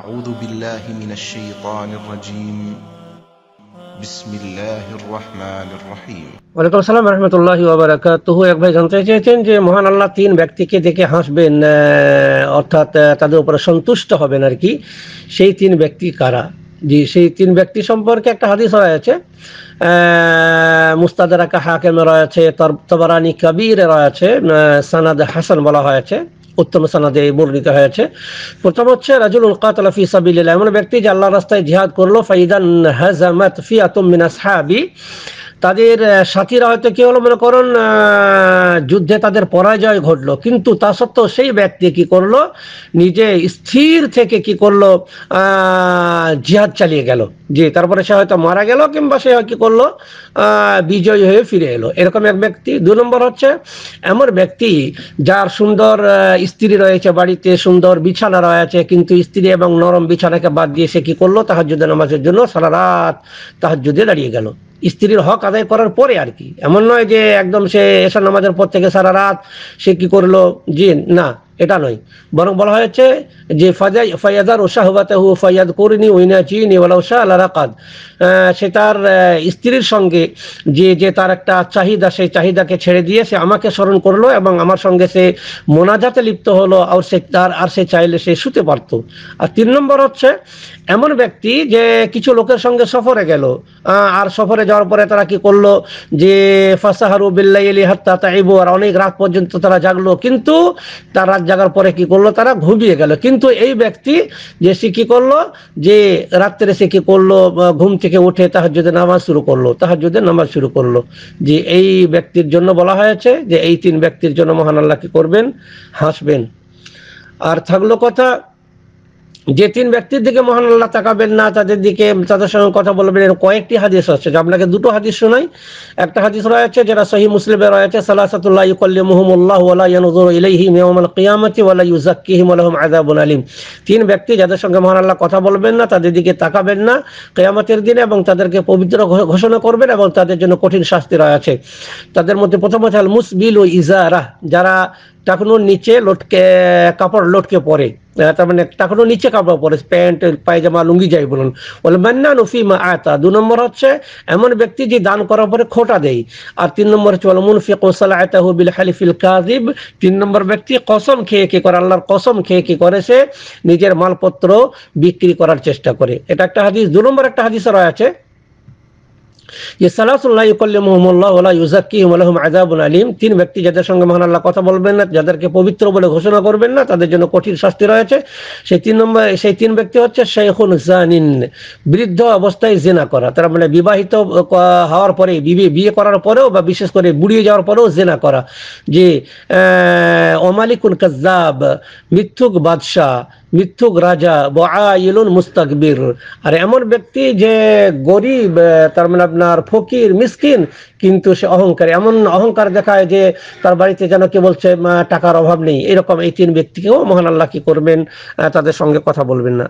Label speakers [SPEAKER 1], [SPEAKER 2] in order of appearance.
[SPEAKER 1] أعوذ بالله من الشيطان الرجيم بسم الله الرحمن الرحيم ওয়ালাইকুম আসসালাম রহমতুল্লাহ ওবরাকাতুহু এক ভাই জানতে চেয়েছেন যে মহান আল্লাহ তিন ব্যক্তিকে দেখে হাসবেন অর্থাৎ তাদের উপরে সন্তুষ্ট হবেন আর কি সেই তিন ব্যক্তি কারা জি সেই তিন ব্যক্তি সম্পর্কে একটা হাদিস রয়েছে মুস্তাদারাকা হাকেমে রয়েছে তবরানি কবির রয়েছে সানাদ হাসান বলা হয়েছে উত্তম সানাদে বর্ণিত হয়েছে প্রথম হচ্ছে রাজুল কাতলা ফি সাবিল্লাহ এমন ব্যক্তি যে আল্লাহ রাস্তায় জিহাদ করলো ফাইদান হাজামাত ফি আতম মিনাস হাবি তাদের সাথীরা হয়তো কি হলো মনে করুন যুদ্ধে তাদের পরাজয় ঘটলো কিন্তু তা সত্ত্বেও সেই ব্যক্তি কি করলো নিজে স্থির থেকে কি করলো জিহাদ চালিয়ে গেল জি তারপরে সে হয়তো মারা গেল কিংবা সে কি করলো বিজয়ী হয়ে ফিরে এলো এরকম এক ব্যক্তি দু নম্বর হচ্ছে এমন ব্যক্তি যার সুন্দর স্ত্রী রয়েছে বাড়িতে সুন্দর বিছানা রয়েছে কিন্তু স্ত্রী এবং নরম বিছানাকে বাদ দিয়ে সে কি করলো তাহার নামাজের জন্য সারা রাত তাহার দাঁড়িয়ে গেল স্ত্রীর হক আদায় করার পরে আর কি এমন নয় যে একদম সে এসা নামাজের পর থেকে সারা রাত সে কি করলো জি না এটা নয় বরং বলা হয়েছে যে ফাজাই ফাইয়াদার ওশাহবাতে হু ফাইয়াদ করিনি ওইনা চিনি ওলা ওষা আল্লাহ রাকাদ সে তার স্ত্রীর সঙ্গে যে যে তার একটা চাহিদা সেই চাহিদাকে ছেড়ে দিয়ে সে আমাকে স্মরণ করলো এবং আমার সঙ্গে সে মোনাজাতে লিপ্ত হলো আর সে তার আর সে চাইলে সে শুতে পারত আর তিন নম্বর হচ্ছে এমন ব্যক্তি যে কিছু লোকের সঙ্গে সফরে গেল আর সফরে যাওয়ার পরে তারা কি করলো যে ফাসাহারু বিল্লাইলি হাত্তা তাইব আর অনেক রাত পর্যন্ত তারা জাগলো কিন্তু তার রাত জাগার পরে কি করলো তারা ঘুমিয়ে গেল কিন্তু এই ব্যক্তি যে সে কি করলো যে রাত্রে সে কি করলো ঘুম থেকে উঠে তাহার যদি নামাজ শুরু করলো তাহার যদি নামাজ শুরু করলো যে এই ব্যক্তির জন্য বলা হয়েছে যে এই তিন ব্যক্তির জন্য মহান আল্লাহ কি করবেন হাসবেন আর থাকলো কথা যে তিন ব্যক্তির দিকে মহান আল্লাহ তাকাবেন না তাদের দিকে তাদের সঙ্গে কথা বলবেন এর কয়েকটি হাদিস আছে যে আপনাকে দুটো হাদিস শোনাই একটা হাদিস রয়েছে যেটা সহি মুসলিমে রয়েছে সালাসাতুল্লাহ ইকল্লিমুহুমুল্লাহ ওয়ালা ইয়ানজুরু ইলাইহিম ইয়াউমাল কিয়ামাতি ওয়ালা ইউযাক্কিহিম ওয়া লাহুম আযাবুন আলিম তিন ব্যক্তি যাদের সঙ্গে মহান আল্লাহ কথা বলবেন না তাদের দিকে তাকাবেন না কিয়ামতের দিনে এবং তাদেরকে পবিত্র ঘোষণা করবেন এবং তাদের জন্য কঠিন শাস্তি রয়েছে তাদের মধ্যে প্রথম হচ্ছে মুসবিল ও ইজারা যারা টাকনুর নিচে লটকে কাপড় লটকে পড়ে তার মানে তখনও নিচে কাপড় পরে প্যান্ট পায়জামা লুঙ্গি যাই বলুন বলে নফি মা আয়তা দু নম্বর হচ্ছে এমন ব্যক্তি যে দান করার পরে খোটা দেয় আর তিন নম্বর হচ্ছে অলমুন ফি কোসালাহু বিল হালিফিল কাজিব তিন নম্বর ব্যক্তি কসম খেয়ে কি করে আল্লাহর কসম খেয়ে কি করে সে নিজের মালপত্র বিক্রি করার চেষ্টা করে এটা একটা হাদিস দু নম্বর একটা হাদিস রয়েছে যে সালাসুল্লাহ ইকল্লিমহমুল্লাহ আজাবুল আলিম তিন ব্যক্তি যাদের সঙ্গে মহান আল্লাহ কথা বলবেন না যাদেরকে পবিত্র বলে ঘোষণা করবেন না তাদের জন্য কঠিন শাস্তি রয়েছে সেই তিন নম্বর সেই তিন ব্যক্তি হচ্ছে শেখুন জানিন বৃদ্ধ অবস্থায় জেনা করা তারা মানে বিবাহিত হওয়ার পরে বিয়ে করার পরেও বা বিশেষ করে বুড়িয়ে যাওয়ার পরেও জেনা করা যে অমালিকুন কাজাব মিথ্যুক বাদশাহ মিথ্যুক রাজা বাইলুন মুস্তাকবির আর এমন ব্যক্তি যে গরিব তার মানে আপনার ফকির মিসকিন কিন্তু সে অহংকার এমন অহংকার দেখায় যে তার বাড়িতে যেন কে বলছে টাকার অভাব নেই এরকম এই তিন ব্যক্তিকেও মহান আল্লাহ কি করবেন তাদের সঙ্গে কথা বলবেন না